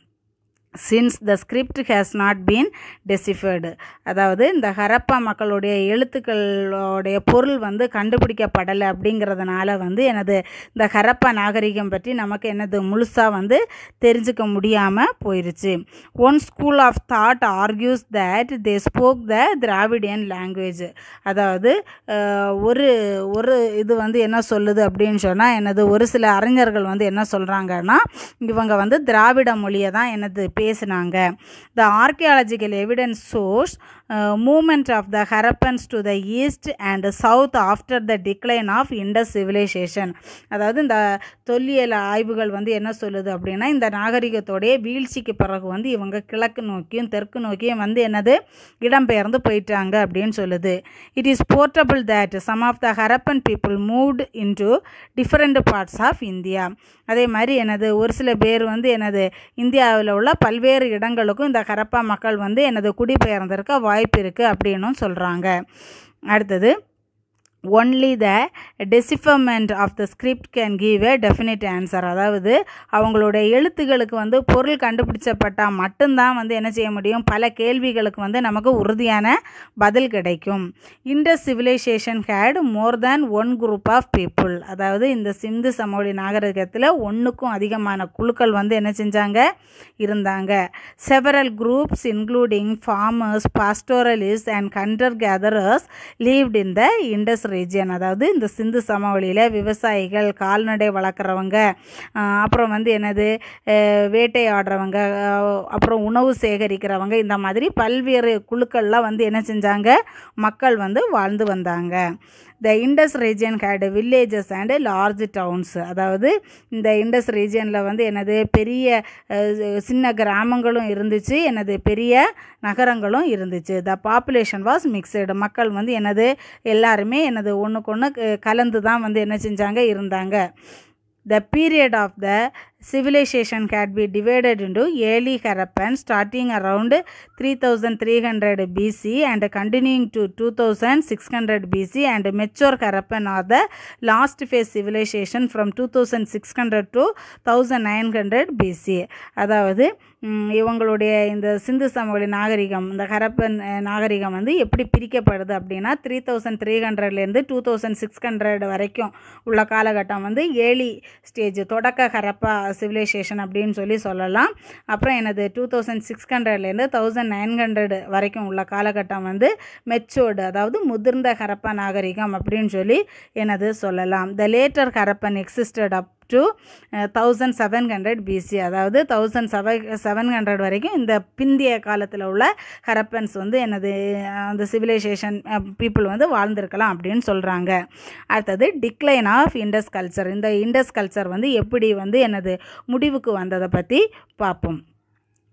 since the script has not been deciphered அதாவது இந்த ஹரப்பா மக்களுடைய எழுத்துக்களோடைய பொருள் வந்து கண்டுபிடிக்கப்படலை அப்படிங்கிறதுனால வந்து எனது இந்த ஹரப்பா நாகரிகம் பற்றி நமக்கு எனது முழுசாக வந்து தெரிஞ்சுக்க முடியாமல் போயிடுச்சு one school of thought argues that they spoke the Dravidian language அதாவது ஒரு ஒரு இது வந்து என்ன சொல்லுது அப்படின்னு சொன்னால் எனது ஒரு சில அறிஞர்கள் வந்து என்ன சொல்கிறாங்கன்னா இவங்க வந்து திராவிட மொழியை தான் எனது பே பேசுனாங்க த ஆர்கியாலஜிக்கல் எவிடன்ஸ் சோர்ஸ் movement of the Harappans to the east and south after the decline of Indus civilisation அதாவது இந்த தொல்லியல் ஆய்வுகள் வந்து என்ன சொல்லுது அப்படின்னா இந்த நாகரிகத்தோடைய வீழ்ச்சிக்கு பிறகு வந்து இவங்க கிழக்கு நோக்கியும் தெற்கு நோக்கியும் வந்து என்னது இடம்பெயர்ந்து போயிட்டாங்க அப்படின்னு சொல்லுது it is probable that some of the Harappan people into different parts of India அதே மாதிரி எனது ஒரு சில பேர் வந்து எனது இந்தியாவில் உள்ள பல்வேறு இடங்களுக்கும் இந்த ஹரப்பா மக்கள் வந்து எனது குடிபெயர்ந்திருக்க வாய்ப்பு இருக்குது அப்படின்னும் சொல்கிறாங்க அடுத்தது only the decipherment of the script can give a definite answer அதாவது அவங்களுடைய எழுத்துகளுக்கு வந்து பொருள் கண்டுபிடிச்சப்பட்டால் மட்டும்தான் வந்து என்ன செய்ய முடியும் பல கேள்விகளுக்கு வந்து நமக்கு உறுதியான பதில் கிடைக்கும் இந்த civilisation had more than one group of people அதாவது இந்த சிந்து சமோலி நாகரிகத்தில் ஒன்றுக்கும் அதிகமான குழுக்கள் வந்து என்ன செஞ்சாங்க இருந்தாங்க several groups including farmers pastoralist and hunter gatherers lived in the industry region அதாவது இந்த சிந்து சமவெளியில் விவசாயிகள் கால்நடை வளர்க்குறவங்க அப்புறம் வந்து என்னது வேட்டையாடுறவங்க அப்புறம் உணவு சேகரிக்கிறவங்க இந்த மாதிரி பல்வேறு குழுக்கள்லாம் வந்து என்ன செஞ்சாங்க மக்கள் வந்து வாழ்ந்து வந்தாங்க the Indus region had villages and large towns அதாவது இந்த இண்டஸ் ரீஜியனில் வந்து எனது பெரிய சின்ன கிராமங்களும் இருந்துச்சு எனது பெரிய நகரங்களும் இருந்துச்சு த பாப்புலேஷன் வாஸ் மிக்சடு மக்கள் வந்து எனது எல்லாருமே எனது ஒன்றுக்கு ஒன்று கலந்து தான் வந்து என்ன செஞ்சாங்க இருந்தாங்க the period of the civilization had been divided into early Harappan starting around 3300 BC and continuing to 2600 BC and mature Harappan are the last phase civilization from 2600 to 1900 BC அதாவது இவங்களுடைய இந்த சிந்து சமவெளி நாகரிகம் இந்த ஹரப்பன் நாகரிகம் வந்து எப்படி பிரிக்கப்படுது அப்படின்னா த்ரீ தௌசண்ட் த்ரீ ஹண்ட்ரட்லேருந்து டூ தௌசண்ட் சிக்ஸ் ஹண்ட்ரட் வரைக்கும் உள்ள காலகட்டம் வந்து ஏழி ஸ்டேஜ் தொடக்க ஹரப்பா சிவிலைசேஷன் அப்படின்னு சொல்லி சொல்லலாம் அப்புறம் எனது டூ தௌசண்ட் சிக்ஸ் ஹண்ட்ரட்லேருந்து தௌசண்ட் நைன் ஹண்ட்ரடு வரைக்கும் உள்ள காலகட்டம் வந்து மெச்சோர்டு அதாவது முதிர்ந்த ஹரப்பா நாகரிகம் அப்படின்னு சொல்லி எனது சொல்லலாம் the later Harappan existed up to thousand seven hundred BC அதாவது தௌசண்ட் செவன் செவன் ஹண்ட்ரட் வரைக்கும் இந்த பிந்திய காலத்தில் உள்ள ஹரப்பன்ஸ் வந்து எனது அந்த சிவிலைசேஷன் பீப்புள் வந்து வாழ்ந்திருக்கலாம் அப்படின்னு சொல்கிறாங்க அடுத்தது டிக்ளைன் ஆஃப் இண்டஸ் கல்ச்சர் இந்த இண்டஸ் கல்ச்சர் வந்து எப்படி வந்து எனது முடிவுக்கு வந்ததை பற்றி பார்ப்போம்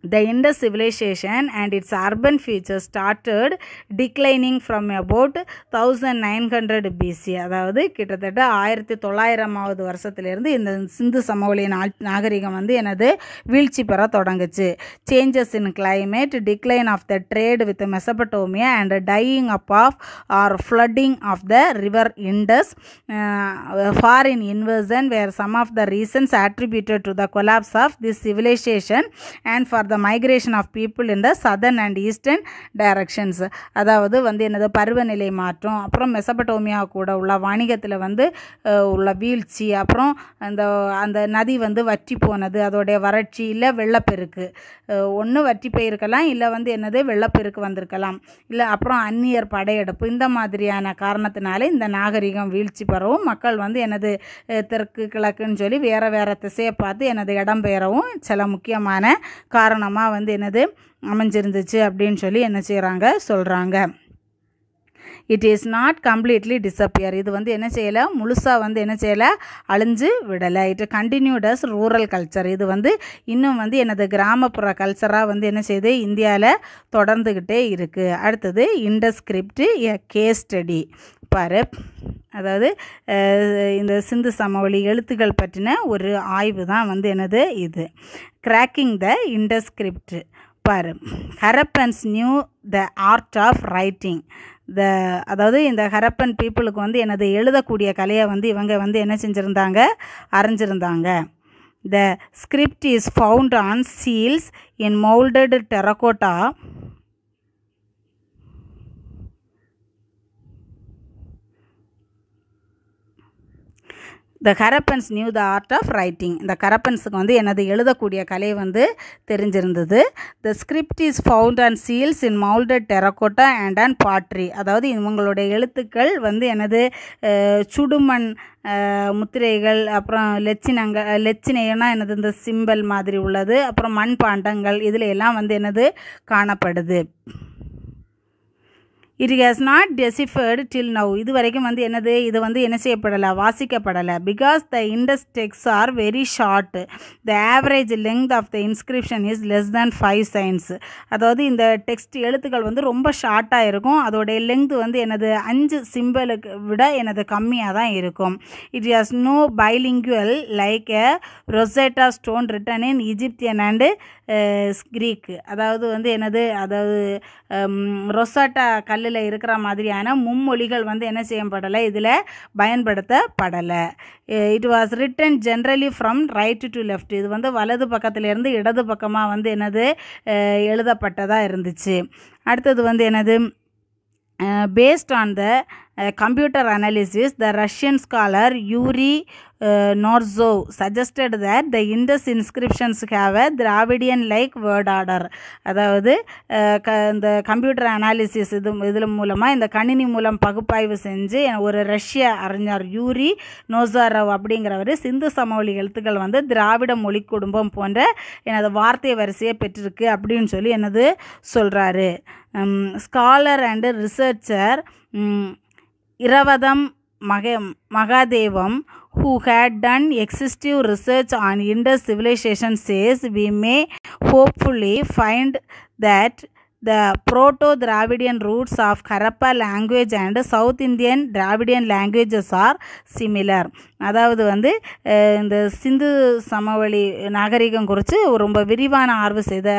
the Indus civilization and its urban feature started declining from about thousand nine hundred BC அதாவது கிட்டத்தட்ட ஆயிரத்தி தொள்ளாயிரமாவது வருஷத்துலேருந்து இந்த சிந்து சமவெளியின் நாகரிகம் வந்து எனது வீழ்ச்சி பெற தொடங்குச்சு changes in climate decline of the trade with Mesopotamia and dying up of or flooding of the river Indus foreign invasion were some of the reasons attributed to the collapse of this civilization and for the migration of people in the southern and eastern directions அதாவது வந்து என்னது பருவநிலை மாற்றம் அப்புறம் Mesopotamia கூட உள்ள வணிகத்தில் வந்து உள்ள வீழ்ச்சி அப்புறம் அந்த அந்த நதி வந்து வற்றி போனது அதோடைய வறட்சி இல்லை வெள்ளப்பெருக்கு ஒன்று வற்றி போயிருக்கலாம் இல்லை வந்து என்னது வெள்ளப்பெருக்கு வந்திருக்கலாம் இல்லை அப்புறம் அந்நியர் படையெடுப்பு இந்த மாதிரியான காரணத்தினாலே இந்த நாகரிகம் வீழ்ச்சி பெறவும் மக்கள் வந்து எனது தெற்கு கிழக்குன்னு சொல்லி வேறு வேறு திசையை பார்த்து எனது இடம்பெயரவும் சில முக்கியமான காரணம் காரணமாக வந்து என்னது அமைஞ்சிருந்துச்சு அப்படின்னு சொல்லி என்ன செய்கிறாங்க சொல்கிறாங்க it is not completely disappear இது வந்து என்ன செய்யலை முழுசாக வந்து என்ன செய்யலை அழிஞ்சு விடலை இட் கண்டினியூடஸ் ரூரல் கல்ச்சர் இது வந்து இன்னும் வந்து எனது கிராமப்புற கல்ச்சராக வந்து என்ன செய்யுது இந்தியாவில் தொடர்ந்துக்கிட்டே இருக்குது அடுத்தது இண்டஸ்கிரிப்ட் ஏ கேஸ் ஸ்டடி கொடுப்பாரு அதாவது இந்த சிந்து சமவெளி எழுத்துக்கள் பற்றின ஒரு ஆய்வு தான் வந்து எனது இது கிராக்கிங் த இண்டஸ்கிரிப்ட் பாரு Harappans knew the art of writing the அதாவது இந்த ஹரப்பன் பீப்புளுக்கு வந்து எனது எழுதக்கூடிய கலையை வந்து இவங்க வந்து என்ன செஞ்சுருந்தாங்க அரைஞ்சிருந்தாங்க the script is found on seals in moulded terracotta the Harappans knew the art of writing இந்த கரப்பன்ஸுக்கு வந்து எனது எழுதக்கூடிய கலை வந்து தெரிஞ்சிருந்தது the script is found and seals in moulded terracotta and and pottery அதாவது இவங்களுடைய எழுத்துக்கள் வந்து எனது சுடுமண் முத்திரைகள் அப்புறம் லட்சினங்கள் லெச்சினையனா எனது இந்த சிம்பல் மாதிரி உள்ளது அப்புறம் மண் பாண்டங்கள் இதில் எல்லாம் வந்து எனது காணப்படுது it has not deciphered till now இது வரைக்கும் வந்து என்னது இது வந்து என்ன செய்யப்படலை வாசிக்கப்படலை because the Indus texts are very short the average length of the inscription is less than five signs அதாவது இந்த டெக்ஸ்ட் எழுத்துக்கள் வந்து ரொம்ப ஷார்ட்டாக இருக்கும் அதோடைய லெங்க் வந்து எனது அஞ்சு சிம்பிளுக்கு விட எனது கம்மியாக தான் இருக்கும் it has no bilingual like a Rosetta Stone written in Egyptian and Greek அதாவது வந்து என்னது அதாவது ரொசாட்டா கல்லில் இருக்கிற மாதிரியான மும்மொழிகள் வந்து என்ன செய்யப்படலை இதில் பயன்படுத்தப்படலை it was written generally from right to left இது வந்து வலது பக்கத்துலேருந்து இடது பக்கமாக வந்து என்னது எழுதப்பட்டதாக இருந்துச்சு அடுத்தது வந்து என்னது based on the computer analysis, the Russian scholar Uri uh, suggested suggested the the Indus inscriptions a Dravidian like like order அதாவது uh, க இந்த கம்ப்யூட்டர் அனாலிசிஸ் இது இதில் மூலமாக இந்த கணினி மூலம் பகுப்பாய்வு செஞ்சு ஒரு ரஷ்ய அறிஞர் யூரி நோசாரவ் அப்படிங்கிறவர் சிந்து சமவெளி எழுத்துக்கள் வந்து திராவிட மொழி குடும்பம் போன்ற எனது வார்த்தை வரிசையை பெற்றிருக்கு அப்படின்னு சொல்லி எனது சொல்கிறாரு scholar and researcher Iravadam Mahadevam, who had done exhaustive research on Indus civilization, says we may hopefully find that the Proto-Dravidian roots of Harappa language and South Indian Dravidian languages are similar. அதாவது வந்து இந்த சிந்து சமவெளி நாகரிகம் குறித்து ரொம்ப விரிவான ஆர்வம் செய்த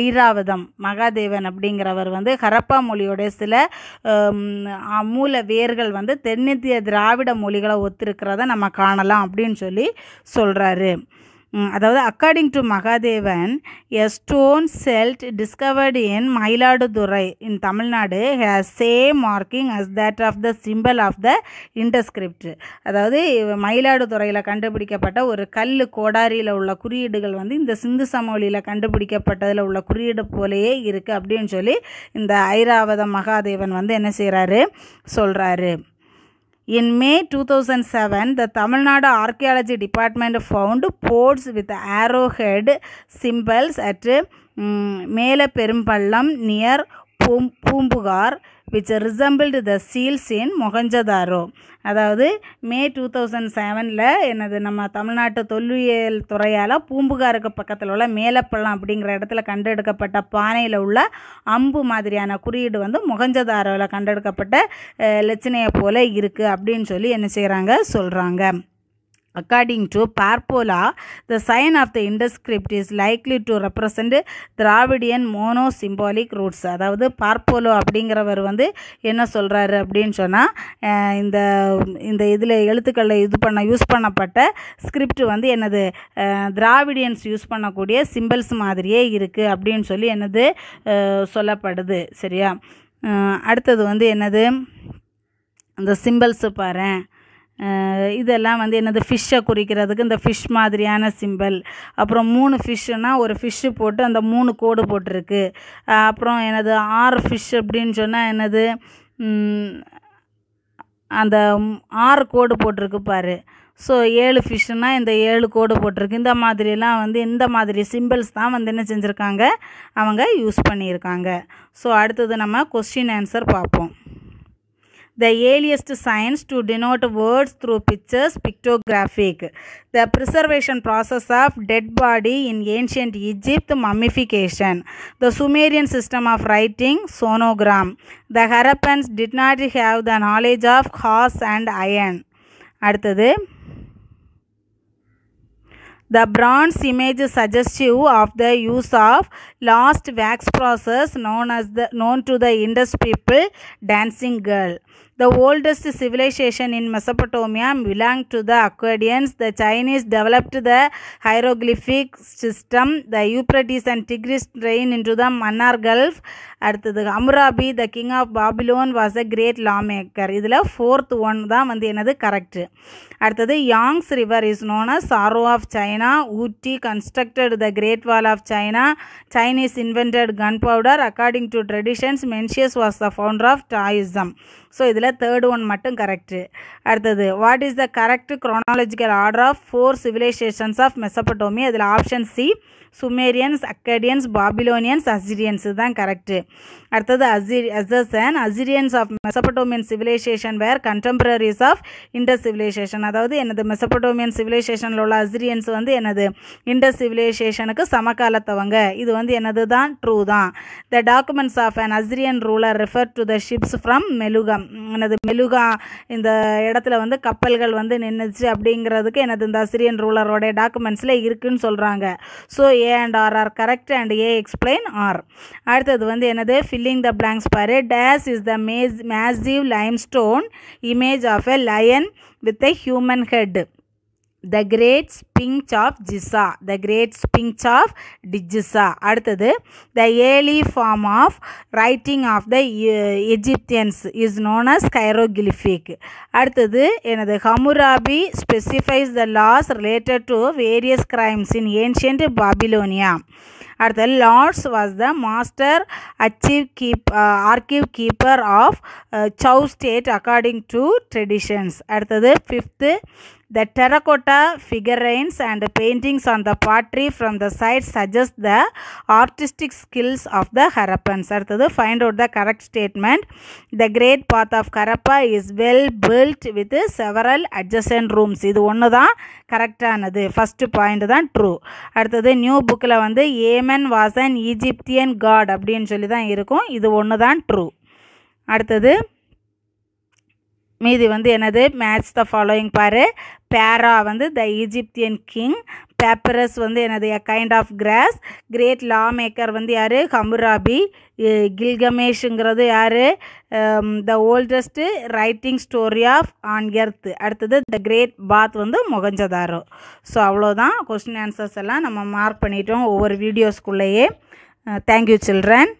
ஐராவதம் மகாதேவன் அப்படிங்கிறவர் வந்து ஹரப்பா மொழியோடைய சில மூல வேர்கள் வந்து தென்னிந்திய திராவிட மொழிகளை ஒத்திருக்கிறத நம்ம காணலாம் அப்படின்னு சொல்லி சொல்கிறாரு அதாவது according to Mahadevan a stone celt discovered in Mayiladuthurai in Tamil Nadu has same marking as that of the symbol of the Indus script அதாவது மயிலாடுதுறையில் கண்டுபிடிக்கப்பட்ட ஒரு கல் கோடாரியில் உள்ள குறியீடுகள் வந்து இந்த சிந்து சமவெளியில் கண்டுபிடிக்கப்பட்டதில் உள்ள குறியீடு போலேயே இருக்குது அப்படின்னு சொல்லி இந்த ஐராவத மகாதேவன் வந்து என்ன செய்கிறாரு சொல்கிறாரு In May 2007, the Tamil Nadu Archaeology Department found pots with arrowhead symbols at um, Melaperumpallam near பூம் Poompuhar which resembled the seals in Mohenjodaro அதாவது மே டூ தௌசண்ட் செவனில் என்னது நம்ம தமிழ்நாட்டு தொல்லியல் துறையால் பூம்புகாருக்கு பக்கத்தில் உள்ள மேலப்பள்ளம் அப்படிங்கிற இடத்துல கண்டெடுக்கப்பட்ட பானையில் உள்ள அம்பு மாதிரியான குறியீடு வந்து மொகஞ்சதாரோவில் கண்டெடுக்கப்பட்ட லட்சணையை போல இருக்குது அப்படின்னு சொல்லி என்ன செய்கிறாங்க சொல்கிறாங்க According to Parpola, the sign of the Indus script is likely to represent Dravidian mono symbolic roots அதாவது பார்ப்போலோ அப்படிங்கிறவர் வந்து என்ன சொல்கிறாரு அப்படின்னு சொன்னால் இந்த இந்த இதில் எழுத்துக்களில் இது பண்ண யூஸ் பண்ணப்பட்ட ஸ்கிரிப்ட் வந்து எனது திராவிடியன்ஸ் யூஸ் பண்ணக்கூடிய சிம்பிள்ஸ் மாதிரியே இருக்குது அப்படின்னு சொல்லி எனது சொல்லப்படுது சரியா அடுத்தது வந்து என்னது அந்த சிம்பிள்ஸு பாரு இதெல்லாம் வந்து என்னது ஃபிஷ்ஷை குறிக்கிறதுக்கு இந்த ஃபிஷ் மாதிரியான சிம்பல் அப்புறம் மூணு ஃபிஷ்ஷுனா ஒரு ஃபிஷ்ஷு போட்டு அந்த மூணு கோடு போட்டிருக்கு அப்புறம் எனது ஆறு ஃபிஷ் அப்படின்னு சொன்னால் என்னது அந்த ஆறு கோடு போட்டிருக்கு பாரு ஸோ ஏழு ஃபிஷ்ஷுனா இந்த ஏழு கோடு போட்டிருக்கு இந்த மாதிரிலாம் வந்து இந்த மாதிரி சிம்பிள்ஸ் தான் வந்து என்ன செஞ்சுருக்காங்க அவங்க யூஸ் பண்ணியிருக்காங்க ஸோ அடுத்தது நம்ம கொஸ்டின் ஆன்சர் பார்ப்போம் the earliest signs to denote words through pictures pictographic. The preservation process of dead body in ancient Egypt mummification. The Sumerian system of writing sonogram. The Harappans did not have the knowledge of horse and iron. அடுத்தது the bronze image is suggestive of the use of last wax process known as the known to the Indus people dancing girl. The oldest civilization in Mesopotamia belonged to the Akkadians. The Chinese developed the hieroglyphic system. The Euphrates and Tigris drain into the Manar Gulf அடுத்தது Hammurabi the king of Babylon was a great law maker இதில் fourth one தான் வந்து என்னது correct அடுத்தது Yangtze river is known sorrow of China ஊட்டி constructed the Great Wall of China Chinese invented gun powder according to traditions Mencius was the founder of Taoism so இதில் third one மட்டும் correct அடுத்தது what is the correct chronological order of four civilizations of Mesopotamia அதில் option C Sumerians Akkadians Babylonians Assyrians தான் correct அடுத்தது அசிர் அசசன் Assyrians of Mesopotamian civilization were contemporaries of Indus civilisation அதாவது எனது மெசபடோமியன் சிவிலைசேஷனில் உள்ள அசிரியன்ஸ் வந்து எனது இண்டஸ் சிவிலைசேஷனுக்கு சமகாலத்தவங்க இது வந்து எனது தான் ட்ரூ தான் the documents of an Assyrian ruler refer to the ships from Meluhha எனது மெலுகா இந்த இடத்துல வந்து கப்பல்கள் வந்து நின்றுச்சு அப்படிங்கிறதுக்கு எனது இந்த அசிரியன் ரூலரோடைய டாக்குமெண்ட்ஸில் இருக்குன்னு சொல்கிறாங்க so A and R R correct and A explain R அடுத்தது வந்து என்னது ஃபில்லிங் த பிளாங்க்ஸ் பாரு டேஸ் is the mass massive stone image of a lion with a human head The Great Sphinx of Giza. The Great Sphinx of Giza. அடுத்தது The early form of writing of the uh, Egyptians is known as hieroglyphic. அடுத்தது எனது Hammurabi specifies the laws related to various crimes in ancient Babylonia. அடுத்த லார்ட்ஸ் was the master achieve keep archive keeper of Chou state according to traditions அடுத்தது fifth The terracotta figurines and paintings on the pottery from the site suggest the artistic skills of the Harappans. அடுத்தது find out the correct statement. The great path of Harappa is well built with several adjacent rooms. இது ஒன்று தான் கரெக்டானது first point தான் true அடுத்தது new புக்கில் வந்து Yemen Vasan Egyptian God அப்படின்னு சொல்லி தான் இருக்கும் இது ஒன்று தான் ட்ரூ அடுத்தது மீதி வந்து எனது மேட்ச் த ஃபாலோயிங் பாரு பேரா வந்து த ஈஜிப்தியன் கிங் பேப்பரஸ் வந்து எனது a kind of grass great law maker வந்து யார் ஹமுராபி கில்கமேஷுங்கிறது யார் the oldest writing story of on earth அடுத்தது த கிரேட் பாத் வந்து முகஞ்சதாரோ ஸோ அவ்வளோதான் கொஸ்டின் ஆன்சர்ஸ் எல்லாம் நம்ம மார்க் பண்ணிட்டோம் ஒவ்வொரு வீடியோஸ்குள்ளேயே தேங்க்யூ சில்ட்ரன்